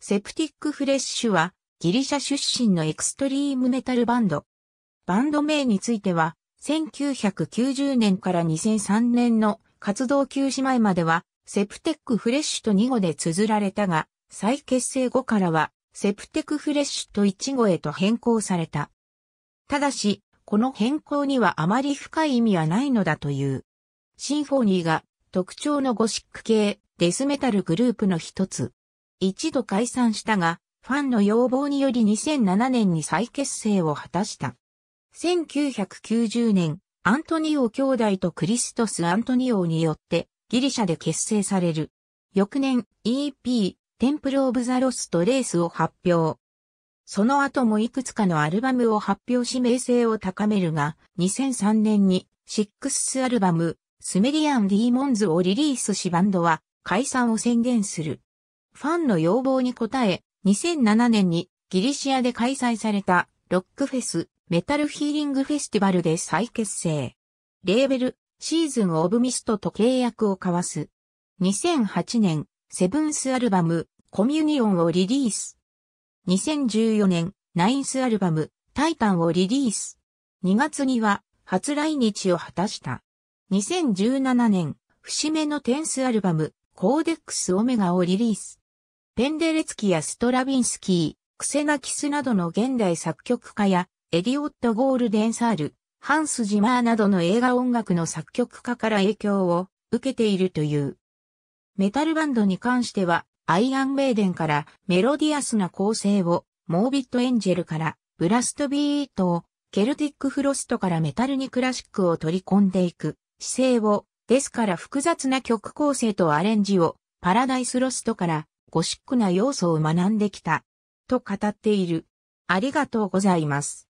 セプティックフレッシュはギリシャ出身のエクストリームメタルバンド。バンド名については1990年から2003年の活動休止前まではセプテックフレッシュと2語で綴られたが再結成後からはセプテックフレッシュと1語へと変更された。ただし、この変更にはあまり深い意味はないのだという。シンフォニーが特徴のゴシック系デスメタルグループの一つ。一度解散したが、ファンの要望により2007年に再結成を果たした。1990年、アントニオ兄弟とクリストス・アントニオによってギリシャで結成される。翌年 EP テンプル・オブ・ザ・ロスト・レースを発表。その後もいくつかのアルバムを発表し名声を高めるが、2003年にシックスアルバム、スメリアン・ディーモンズをリリースしバンドは解散を宣言する。ファンの要望に応え、2007年にギリシアで開催されたロックフェス、メタルヒーリングフェスティバルで再結成。レーベル、シーズンオブミストと契約を交わす。2008年、セブンスアルバム、コミュニオンをリリース。2014年、ナインスアルバム、タイタンをリリース。2月には、初来日を果たした。2017年、節目のテンスアルバム、コーデックスオメガをリリース。ペンデレツキやストラビンスキー、クセナキスなどの現代作曲家や、エリオット・ゴールデンサール、ハンス・ジマーなどの映画音楽の作曲家から影響を受けているという。メタルバンドに関しては、アイアン・メイデンからメロディアスな構成を、モービット・エンジェルからブラスト・ビートを、ケルティック・フロストからメタルにクラシックを取り込んでいく姿勢を、ですから複雑な曲構成とアレンジを、パラダイス・ロストからゴシックな要素を学んできた。と語っている。ありがとうございます。